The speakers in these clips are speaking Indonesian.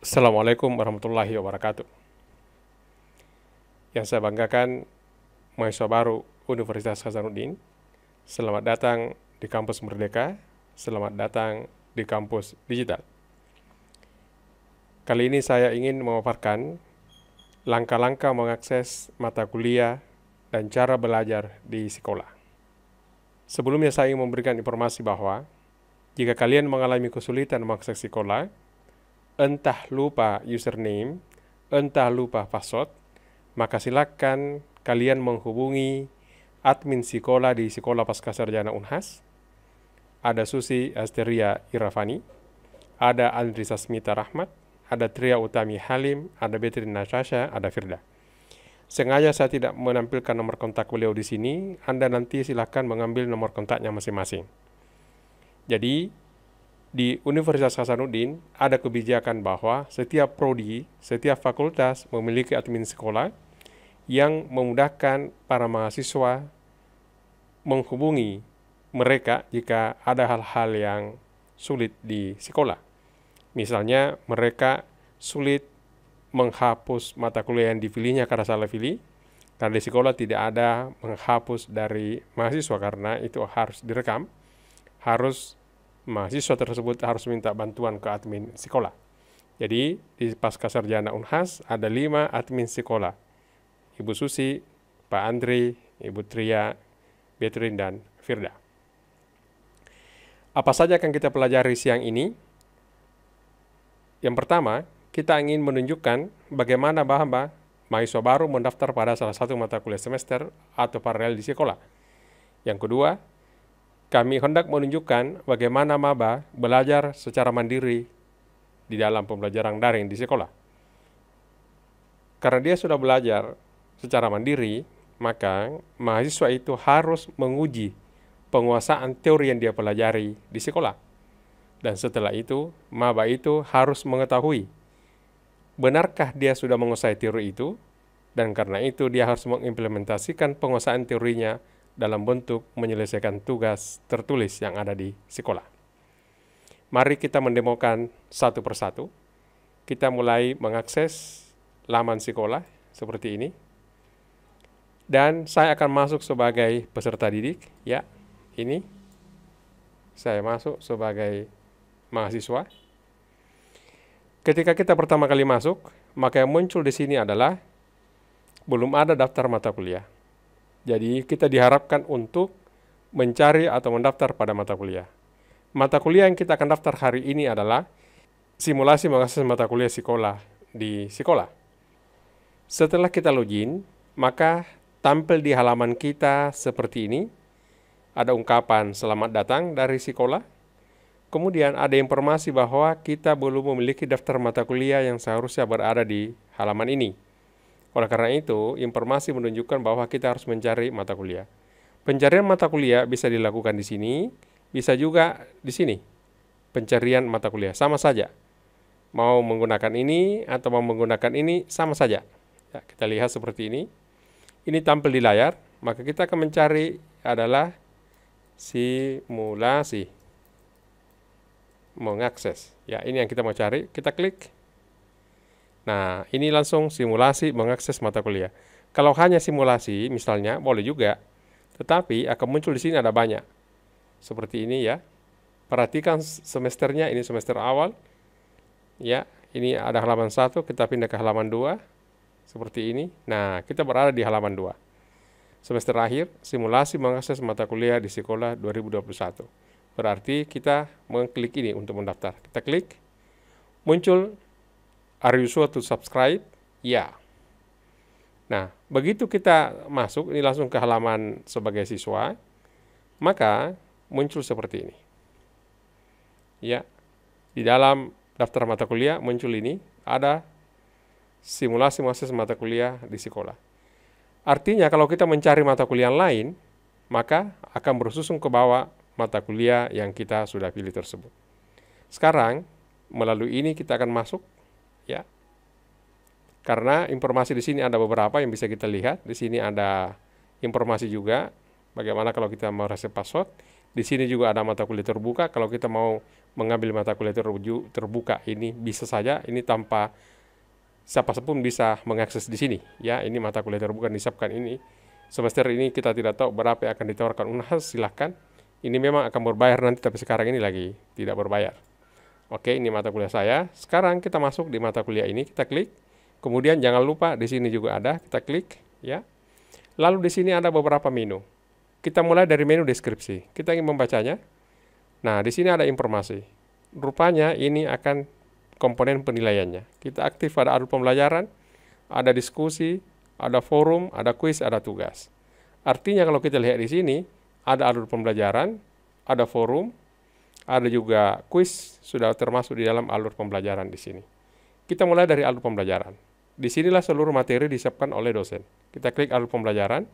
Assalamualaikum warahmatullahi wabarakatuh. Yang saya banggakan, mahasiswa baru Universitas Hasanuddin, selamat datang di kampus Merdeka, selamat datang di kampus digital. Kali ini saya ingin memaparkan langkah-langkah mengakses mata kuliah dan cara belajar di sekolah. Sebelumnya saya ingin memberikan informasi bahwa jika kalian mengalami kesulitan mengakses sekolah, entah lupa username, entah lupa password, maka silakan kalian menghubungi admin Sikola di Sikola Pasca Sarjana Unhas. Ada Susi Asteria Irafani, ada Andri Sasmita Rahmat, ada Tria Utami Halim, ada Betrin Natasha, ada Firda. Sengaja saya tidak menampilkan nomor kontak beliau di sini, Anda nanti silakan mengambil nomor kontaknya masing-masing. Jadi, di Universitas Hasanuddin ada kebijakan bahwa setiap prodi, setiap fakultas memiliki admin sekolah yang memudahkan para mahasiswa menghubungi mereka jika ada hal-hal yang sulit di sekolah. Misalnya mereka sulit menghapus mata kuliah yang dipilihnya karena salah pilih, karena di sekolah tidak ada menghapus dari mahasiswa karena itu harus direkam, harus mahasiswa tersebut harus minta bantuan ke admin sekolah. Jadi di pasca sarjana Unhas ada lima admin sekolah. Ibu Susi, Pak Andri, Ibu Tria, Beatrin dan Firda. Apa saja yang kita pelajari siang ini? Yang pertama, kita ingin menunjukkan bagaimana bahwa mahasiswa baru mendaftar pada salah satu mata kuliah semester atau paralel di sekolah. Yang kedua, kami hendak menunjukkan bagaimana maba belajar secara mandiri di dalam pembelajaran daring di sekolah. Karena dia sudah belajar secara mandiri, maka mahasiswa itu harus menguji penguasaan teori yang dia pelajari di sekolah. Dan setelah itu, maba itu harus mengetahui benarkah dia sudah menguasai teori itu, dan karena itu dia harus mengimplementasikan penguasaan teorinya dalam bentuk menyelesaikan tugas tertulis yang ada di sekolah. Mari kita mendemokan satu persatu. Kita mulai mengakses laman sekolah seperti ini. Dan saya akan masuk sebagai peserta didik, ya. Ini saya masuk sebagai mahasiswa. Ketika kita pertama kali masuk, maka yang muncul di sini adalah belum ada daftar mata kuliah. Jadi kita diharapkan untuk mencari atau mendaftar pada mata kuliah. Mata kuliah yang kita akan daftar hari ini adalah simulasi mengakses mata kuliah sekolah di sekolah. Setelah kita login, maka tampil di halaman kita seperti ini. Ada ungkapan selamat datang dari sekolah. Kemudian ada informasi bahwa kita belum memiliki daftar mata kuliah yang seharusnya berada di halaman ini. Oleh karena itu, informasi menunjukkan bahwa kita harus mencari mata kuliah. Pencarian mata kuliah bisa dilakukan di sini, bisa juga di sini. Pencarian mata kuliah sama saja. Mau menggunakan ini atau mau menggunakan ini sama saja. Ya, kita lihat seperti ini. Ini tampil di layar, maka kita akan mencari adalah simulasi mengakses. Ya, ini yang kita mau cari. Kita klik Nah, ini langsung simulasi mengakses mata kuliah. Kalau hanya simulasi, misalnya, boleh juga. Tetapi akan muncul di sini ada banyak. Seperti ini ya. Perhatikan semesternya, ini semester awal. Ya, ini ada halaman satu kita pindah ke halaman dua Seperti ini. Nah, kita berada di halaman dua Semester akhir, simulasi mengakses mata kuliah di sekolah 2021. Berarti kita mengklik ini untuk mendaftar. Kita klik, muncul Are you sure to subscribe? Ya. Nah, begitu kita masuk, ini langsung ke halaman sebagai siswa, maka muncul seperti ini. Ya, di dalam daftar mata kuliah muncul ini, ada simulasi mahasiswa mata kuliah di sekolah. Artinya kalau kita mencari mata kuliah lain, maka akan bersusun ke bawah mata kuliah yang kita sudah pilih tersebut. Sekarang, melalui ini kita akan masuk ya. Karena informasi di sini ada beberapa yang bisa kita lihat. Di sini ada informasi juga bagaimana kalau kita mau reset password. Di sini juga ada mata kuliah terbuka. Kalau kita mau mengambil mata kuliah terbuka, ini bisa saja. Ini tanpa siapa pun bisa mengakses di sini. Ya, ini mata kuliah terbuka disiapkan ini. Semester ini kita tidak tahu berapa yang akan ditawarkan UNHAS, silahkan. Ini memang akan berbayar nanti, tapi sekarang ini lagi tidak berbayar. Oke, ini mata kuliah saya. Sekarang kita masuk di mata kuliah ini, kita klik. Kemudian jangan lupa di sini juga ada, kita klik ya. Lalu di sini ada beberapa menu. Kita mulai dari menu deskripsi. Kita ingin membacanya. Nah, di sini ada informasi. Rupanya ini akan komponen penilaiannya. Kita aktif pada adu pembelajaran, ada diskusi, ada forum, ada kuis, ada tugas. Artinya kalau kita lihat di sini, ada alur pembelajaran, ada forum, ada juga kuis sudah termasuk di dalam alur pembelajaran di sini. Kita mulai dari alur pembelajaran. Di sinilah seluruh materi disiapkan oleh dosen. Kita klik alur pembelajaran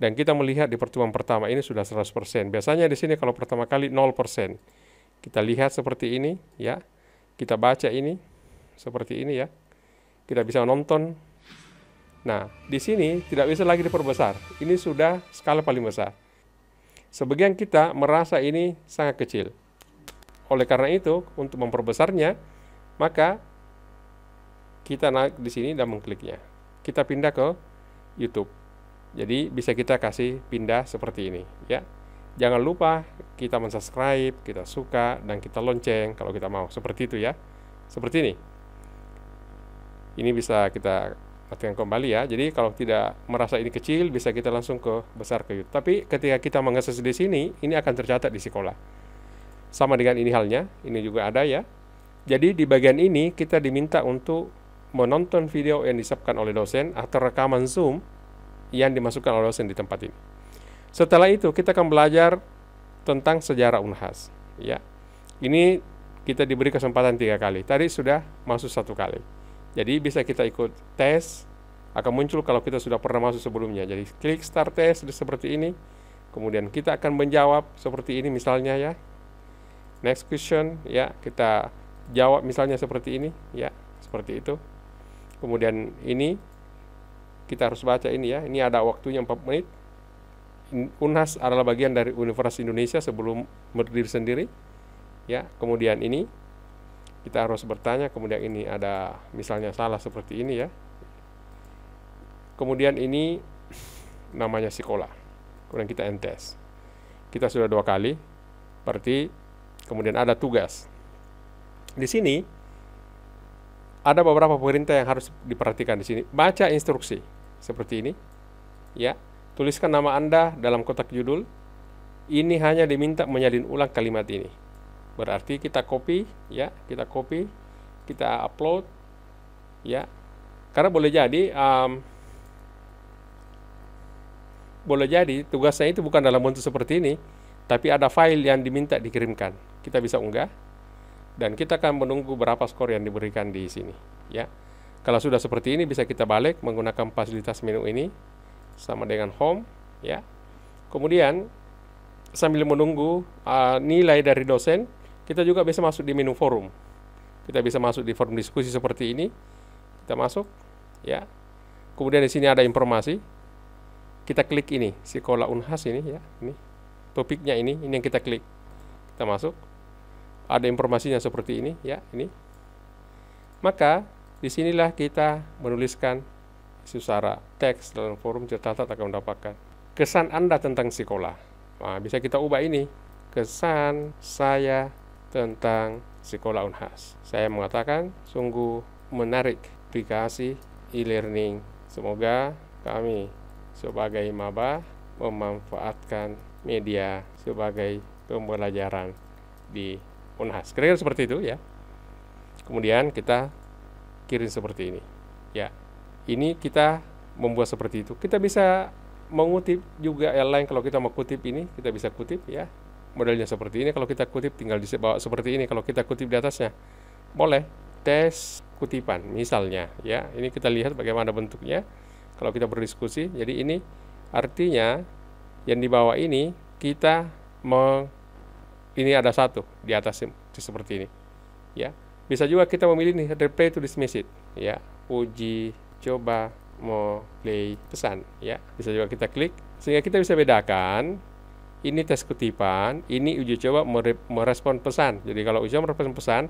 dan kita melihat di pertemuan pertama ini sudah 100%. Biasanya di sini kalau pertama kali 0%. Kita lihat seperti ini ya. Kita baca ini seperti ini ya. Kita bisa nonton. Nah, di sini tidak bisa lagi diperbesar. Ini sudah skala paling besar. Sebagian kita merasa ini sangat kecil. Oleh karena itu, untuk memperbesarnya, maka kita naik di sini dan mengkliknya. Kita pindah ke YouTube. Jadi bisa kita kasih pindah seperti ini, ya. Jangan lupa kita mensubscribe, kita suka dan kita lonceng kalau kita mau. Seperti itu ya. Seperti ini. Ini bisa kita matikan kembali ya. Jadi kalau tidak merasa ini kecil bisa kita langsung ke besar ke YouTube. Tapi ketika kita mengakses di sini, ini akan tercatat di sekolah. Sama dengan ini halnya, ini juga ada ya. Jadi di bagian ini kita diminta untuk menonton video yang disiapkan oleh dosen atau rekaman Zoom yang dimasukkan oleh dosen di tempat ini. Setelah itu kita akan belajar tentang sejarah Unhas. Ya, ini kita diberi kesempatan tiga kali. Tadi sudah masuk satu kali. Jadi bisa kita ikut tes akan muncul kalau kita sudah pernah masuk sebelumnya. Jadi klik start test seperti ini. Kemudian kita akan menjawab seperti ini misalnya ya next question ya kita jawab misalnya seperti ini ya seperti itu kemudian ini kita harus baca ini ya ini ada waktunya 4 menit UNAS adalah bagian dari Universitas Indonesia sebelum berdiri sendiri ya kemudian ini kita harus bertanya kemudian ini ada misalnya salah seperti ini ya kemudian ini namanya sekolah kemudian kita entes kita sudah dua kali berarti kemudian ada tugas. Di sini ada beberapa perintah yang harus diperhatikan di sini. Baca instruksi seperti ini. Ya, tuliskan nama Anda dalam kotak judul. Ini hanya diminta menyalin ulang kalimat ini. Berarti kita copy, ya, kita copy, kita upload, ya. Karena boleh jadi um, boleh jadi tugasnya itu bukan dalam bentuk seperti ini, tapi ada file yang diminta dikirimkan kita bisa unggah dan kita akan menunggu berapa skor yang diberikan di sini ya. Kalau sudah seperti ini bisa kita balik menggunakan fasilitas menu ini sama dengan home ya. Kemudian sambil menunggu uh, nilai dari dosen, kita juga bisa masuk di menu forum. Kita bisa masuk di forum diskusi seperti ini. Kita masuk ya. Kemudian di sini ada informasi. Kita klik ini, Sekolah Unhas ini ya, ini. Topiknya ini, ini yang kita klik. Kita masuk ada informasinya seperti ini ya ini maka disinilah kita menuliskan secara teks dalam forum catatan akan mendapatkan kesan Anda tentang sekolah. Nah, bisa kita ubah ini. Kesan saya tentang sekolah Unhas. Saya mengatakan sungguh menarik aplikasi e-learning. Semoga kami sebagai maba memanfaatkan media sebagai pembelajaran di Unhas. Kira-kira seperti itu ya. Kemudian kita kirim seperti ini. Ya, ini kita membuat seperti itu. Kita bisa mengutip juga yang lain kalau kita mau kutip ini, kita bisa kutip ya. Modelnya seperti ini, kalau kita kutip tinggal di bawah seperti ini, kalau kita kutip di atasnya. Boleh, tes kutipan misalnya ya. Ini kita lihat bagaimana bentuknya kalau kita berdiskusi. Jadi ini artinya yang di bawah ini kita meng ini ada satu di atas seperti ini ya bisa juga kita memilih nih replay to dismiss it ya uji coba mau play pesan ya bisa juga kita klik sehingga kita bisa bedakan ini tes kutipan, ini uji coba merespon pesan. Jadi kalau uji coba merespon pesan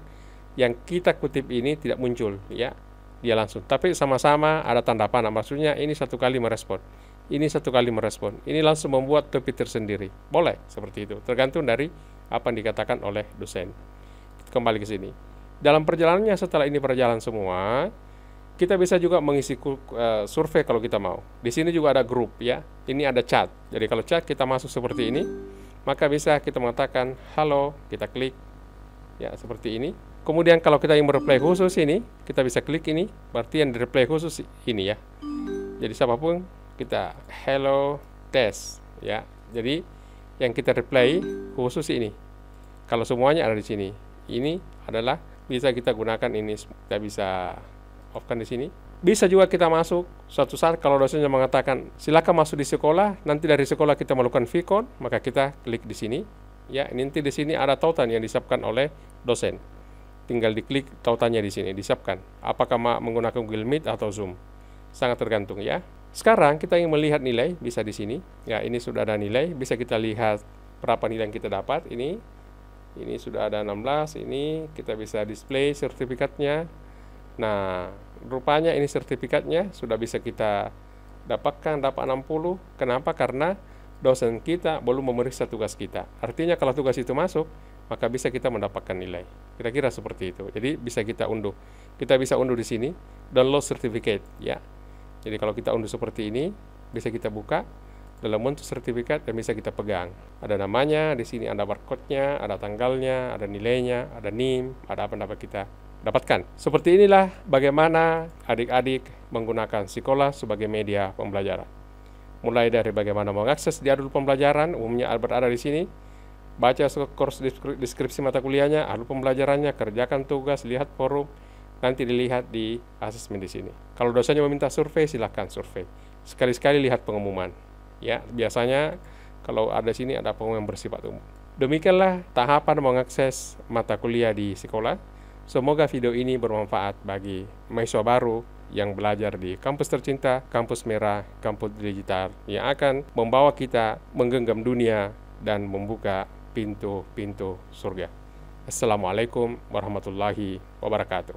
yang kita kutip ini tidak muncul ya. Dia langsung. Tapi sama-sama ada tanda panah. Maksudnya ini satu kali merespon. Ini satu kali merespon. Ini langsung membuat topi tersendiri. Boleh seperti itu. Tergantung dari apa yang dikatakan oleh dosen. Kembali ke sini. Dalam perjalanannya setelah ini perjalanan semua, kita bisa juga mengisi uh, survei kalau kita mau. Di sini juga ada grup ya. Ini ada chat. Jadi kalau chat kita masuk seperti ini, maka bisa kita mengatakan halo, kita klik ya seperti ini. Kemudian kalau kita ingin reply khusus ini, kita bisa klik ini, berarti yang reply khusus ini ya. Jadi siapapun kita hello test ya. Jadi yang kita reply khusus ini. Kalau semuanya ada di sini, ini adalah bisa kita gunakan ini, kita bisa offkan di sini. Bisa juga kita masuk suatu saat kalau dosennya mengatakan silakan masuk di sekolah, nanti dari sekolah kita melakukan Vicon, maka kita klik di sini. Ya, nanti di sini ada tautan yang disiapkan oleh dosen. Tinggal diklik tautannya di sini, disiapkan. Apakah menggunakan Google Meet atau Zoom? Sangat tergantung ya. Sekarang kita ingin melihat nilai, bisa di sini. Ya, ini sudah ada nilai, bisa kita lihat berapa nilai yang kita dapat. Ini ini sudah ada 16, ini kita bisa display sertifikatnya. Nah, rupanya ini sertifikatnya sudah bisa kita dapatkan dapat 60. Kenapa? Karena dosen kita belum memeriksa tugas kita. Artinya kalau tugas itu masuk, maka bisa kita mendapatkan nilai. Kira-kira seperti itu. Jadi bisa kita unduh. Kita bisa unduh di sini download certificate ya. Jadi kalau kita unduh seperti ini, bisa kita buka dalam bentuk sertifikat dan bisa kita pegang. Ada namanya, di sini ada barcode-nya, ada tanggalnya, ada nilainya, ada NIM, ada apa apa kita dapatkan. Seperti inilah bagaimana adik-adik menggunakan sekolah sebagai media pembelajaran. Mulai dari bagaimana mengakses dialog pembelajaran, umumnya Albert ada di sini, baca skor deskripsi mata kuliahnya, adul pembelajarannya, kerjakan tugas, lihat forum, nanti dilihat di asesmen di sini. Kalau dosanya meminta survei, silahkan survei. Sekali-sekali lihat pengumuman. Ya, biasanya kalau ada sini ada pengumuman bersifat umum. Demikianlah tahapan mengakses mata kuliah di sekolah. Semoga video ini bermanfaat bagi mahasiswa baru yang belajar di kampus tercinta, kampus merah, kampus digital yang akan membawa kita menggenggam dunia dan membuka pintu-pintu surga. Assalamualaikum warahmatullahi wabarakatuh.